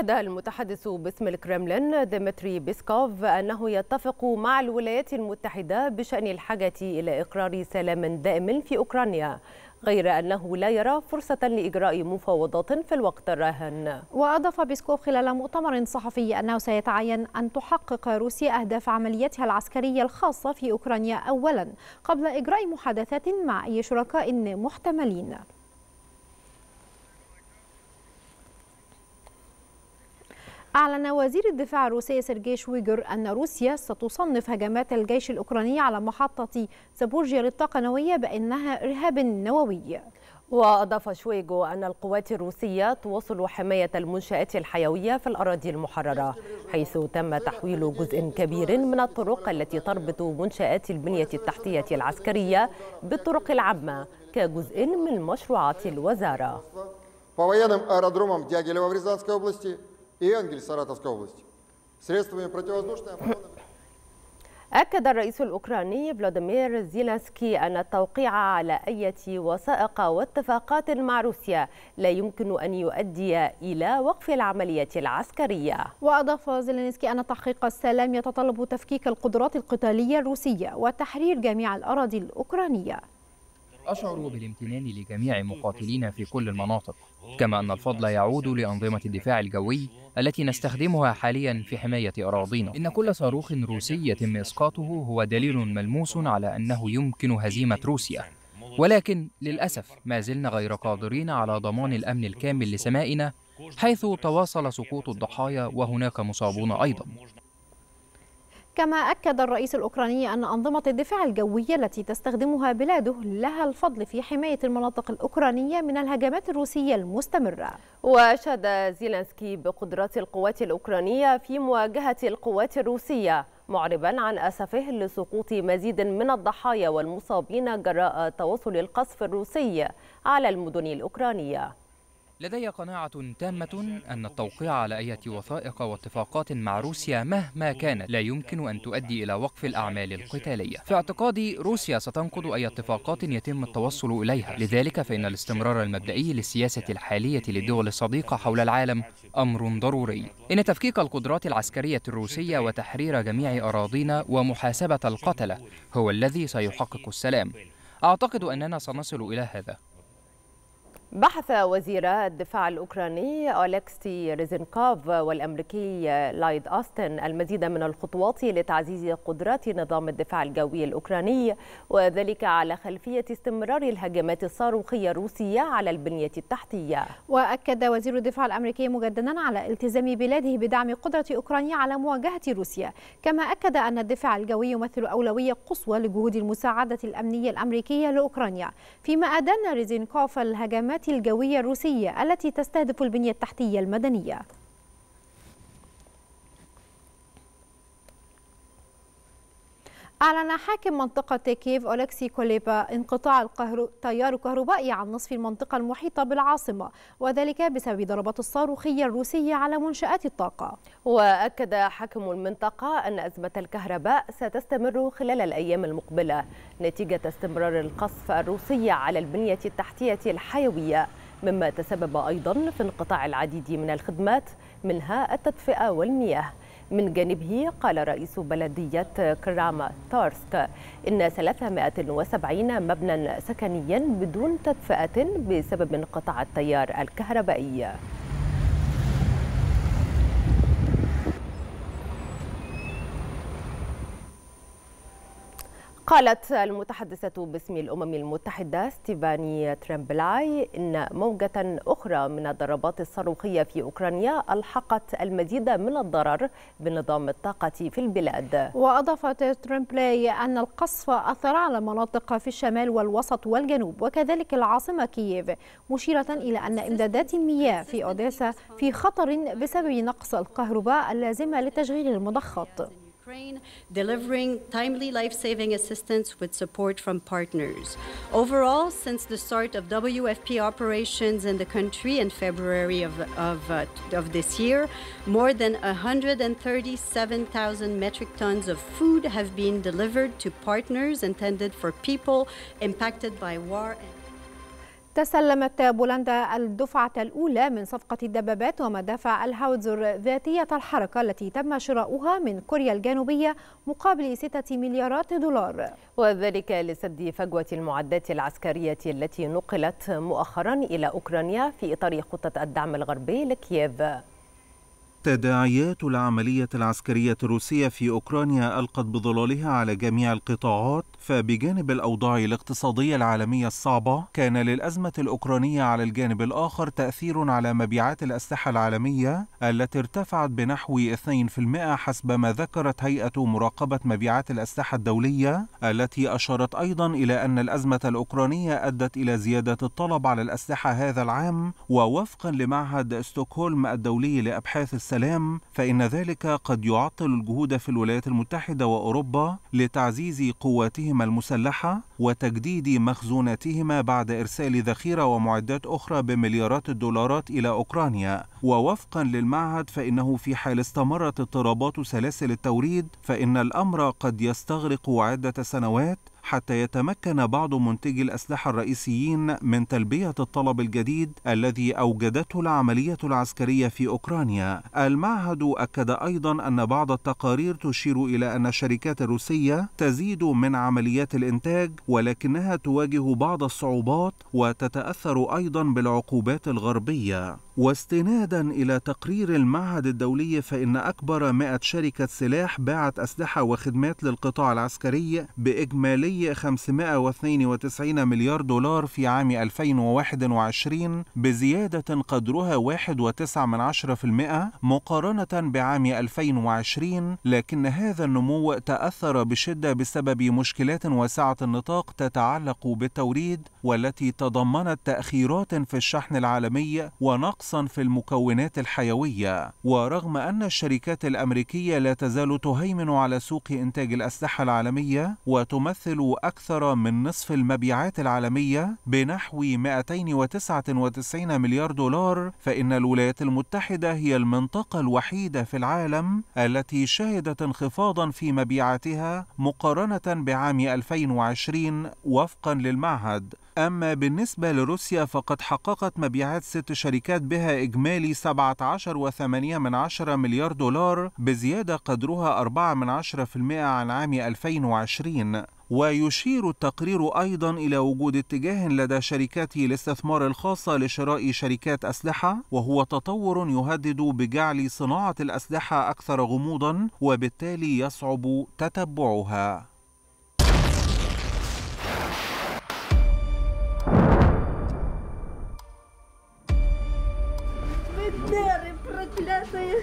أكد المتحدث باسم الكرملين ديمتري بيسكوف أنه يتفق مع الولايات المتحدة بشأن الحاجة إلى إقرار سلام دائم في أوكرانيا غير أنه لا يرى فرصة لإجراء مفاوضات في الوقت الراهن وأضاف بيسكوف خلال مؤتمر صحفي أنه سيتعين أن تحقق روسيا أهداف عمليتها العسكرية الخاصة في أوكرانيا أولا قبل إجراء محادثات مع أي شركاء محتملين أعلن وزير الدفاع الروسي سيرجي شويجر أن روسيا ستصنف هجمات الجيش الأوكراني على محطة زابورجيا للطاقة النووية بأنها إرهاب نووي وأضاف شويجو أن القوات الروسية تواصل حماية المنشآت الحيوية في الأراضي المحررة حيث تم تحويل جزء كبير من الطرق التي تربط منشآت البنية التحتية العسكرية بالطرق العامة كجزء من مشروعات الوزارة и Энгельс Саратовской области. Средствами противовоздушной обороны... أكد الرئيس الأوكراني فلاديمير زيلانسكي أن التوقيع على أي وثائق واتفاقات مع روسيا لا يمكن أن يؤدي إلى وقف العملية العسكرية وأضاف زيلانسكي أن تحقيق السلام يتطلب تفكيك القدرات القتالية الروسية وتحرير جميع الأراضي الأوكرانية أشعر بالامتنان لجميع مقاتلينا في كل المناطق كما أن الفضل يعود لأنظمة الدفاع الجوي التي نستخدمها حاليا في حماية أراضينا إن كل صاروخ روسي يتم إسقاطه هو دليل ملموس على أنه يمكن هزيمة روسيا ولكن للأسف ما زلنا غير قادرين على ضمان الأمن الكامل لسمائنا حيث تواصل سقوط الضحايا وهناك مصابون أيضا كما أكد الرئيس الأوكراني أن أنظمة الدفاع الجوية التي تستخدمها بلاده لها الفضل في حماية المناطق الأوكرانية من الهجمات الروسية المستمرة وأشاد زيلنسكي بقدرات القوات الأوكرانية في مواجهة القوات الروسية معربا عن أسفه لسقوط مزيد من الضحايا والمصابين جراء توصل القصف الروسي على المدن الأوكرانية لدي قناعة تامة أن التوقيع على أي وثائق واتفاقات مع روسيا مهما كانت لا يمكن أن تؤدي إلى وقف الأعمال القتالية في اعتقادي روسيا ستنقض أي اتفاقات يتم التوصل إليها لذلك فإن الاستمرار المبدئي للسياسة الحالية للدول الصديقة حول العالم أمر ضروري إن تفكيك القدرات العسكرية الروسية وتحرير جميع أراضينا ومحاسبة القتلة هو الذي سيحقق السلام أعتقد أننا سنصل إلى هذا بحث وزيرا الدفاع الأوكراني أليكسي ريزنكوف والأمريكي لايد أستن المزيد من الخطوات لتعزيز قدرات نظام الدفاع الجوي الأوكراني وذلك على خلفية استمرار الهجمات الصاروخية الروسية على البنية التحتية وأكد وزير الدفاع الأمريكي مجددا على التزام بلاده بدعم قدرة أوكرانيا على مواجهة روسيا كما أكد أن الدفاع الجوي يمثل أولوية قصوى لجهود المساعدة الأمنية الأمريكية لأوكرانيا فيما أدان ريزنكوف الهجمات الهجمات الجوية الروسية التي تستهدف البنية التحتية المدنية أعلن حاكم منطقة كيف أولكسي كوليبا انقطاع الكهرو... تيار كهربائي عن نصف المنطقة المحيطة بالعاصمة وذلك بسبب ضربات الصاروخية الروسية على منشآت الطاقة وأكد حاكم المنطقة أن أزمة الكهرباء ستستمر خلال الأيام المقبلة نتيجة استمرار القصف الروسي على البنية التحتية الحيوية مما تسبب أيضا في انقطاع العديد من الخدمات منها التدفئة والمياه من جانبه قال رئيس بلدية كرام تارسك إن 370 مبنى سكنيا بدون تدفئة بسبب انقطاع التيار الكهربائي قالت المتحدثة باسم الأمم المتحدة ستيفاني ترامبلاي إن موجة أخرى من الضربات الصاروخية في أوكرانيا ألحقت المزيد من الضرر بنظام الطاقة في البلاد وأضافت ترامبلاي أن القصف أثر على مناطق في الشمال والوسط والجنوب وكذلك العاصمة كييف مشيرة إلى أن إمدادات المياه في أوديسا في خطر بسبب نقص الكهرباء اللازمة لتشغيل المضخات Ukraine, delivering timely life-saving assistance with support from partners. Overall, since the start of WFP operations in the country in February of, of, uh, of this year, more than 137,000 metric tons of food have been delivered to partners intended for people impacted by war. تسلمت بولندا الدفعة الأولى من صفقة الدبابات ومدافع الهاوتزر ذاتية الحركة التي تم شراؤها من كوريا الجنوبية مقابل 6 مليارات دولار وذلك لسد فجوة المعدات العسكرية التي نقلت مؤخرا إلى أوكرانيا في إطار خطة الدعم الغربي لكييف تداعيات العملية العسكرية الروسية في أوكرانيا ألقت بظلالها على جميع القطاعات، فبجانب الأوضاع الاقتصادية العالمية الصعبة، كان للأزمة الأوكرانية على الجانب الآخر تأثير على مبيعات الأسلحة العالمية التي ارتفعت بنحو 2% حسب ما ذكرت هيئة مراقبة مبيعات الأسلحة الدولية، التي أشارت أيضا إلى أن الأزمة الأوكرانية أدت إلى زيادة الطلب على الأسلحة هذا العام، ووفقا لمعهد ستوكهولم الدولي لأبحاث السلام فإن ذلك قد يعطل الجهود في الولايات المتحدة وأوروبا لتعزيز قواتهما المسلحة وتجديد مخزوناتهما بعد إرسال ذخيرة ومعدات أخرى بمليارات الدولارات إلى أوكرانيا ووفقا للمعهد فإنه في حال استمرت اضطرابات سلاسل التوريد فإن الأمر قد يستغرق عدة سنوات حتى يتمكن بعض منتجي الأسلحة الرئيسيين من تلبية الطلب الجديد الذي أوجدته العملية العسكرية في أوكرانيا. المعهد أكد أيضا أن بعض التقارير تشير إلى أن الشركات الروسية تزيد من عمليات الإنتاج ولكنها تواجه بعض الصعوبات وتتأثر أيضا بالعقوبات الغربية. واستنادا إلى تقرير المعهد الدولي فإن أكبر 100 شركة سلاح باعت أسلحة وخدمات للقطاع العسكري بإجمالي 592 مليار دولار في عام 2021 بزيادة قدرها 1.9% مقارنة بعام 2020 لكن هذا النمو تأثر بشدة بسبب مشكلات واسعة النطاق تتعلق بالتوريد والتي تضمنت تأخيرات في الشحن العالمي ونقص خاصا في المكونات الحيوية ورغم أن الشركات الأمريكية لا تزال تهيمن على سوق إنتاج الأسلحة العالمية وتمثل أكثر من نصف المبيعات العالمية بنحو 299 مليار دولار فإن الولايات المتحدة هي المنطقة الوحيدة في العالم التي شهدت انخفاضا في مبيعاتها مقارنة بعام 2020 وفقا للمعهد أما بالنسبة لروسيا فقد حققت مبيعات ست شركات بها إجمالي 17.8 من مليار دولار بزيادة قدرها 4 من المائة عن عام 2020 ويشير التقرير أيضا إلى وجود اتجاه لدى شركات الاستثمار الخاصة لشراء شركات أسلحة وهو تطور يهدد بجعل صناعة الأسلحة أكثر غموضا وبالتالي يصعب تتبعها 所以。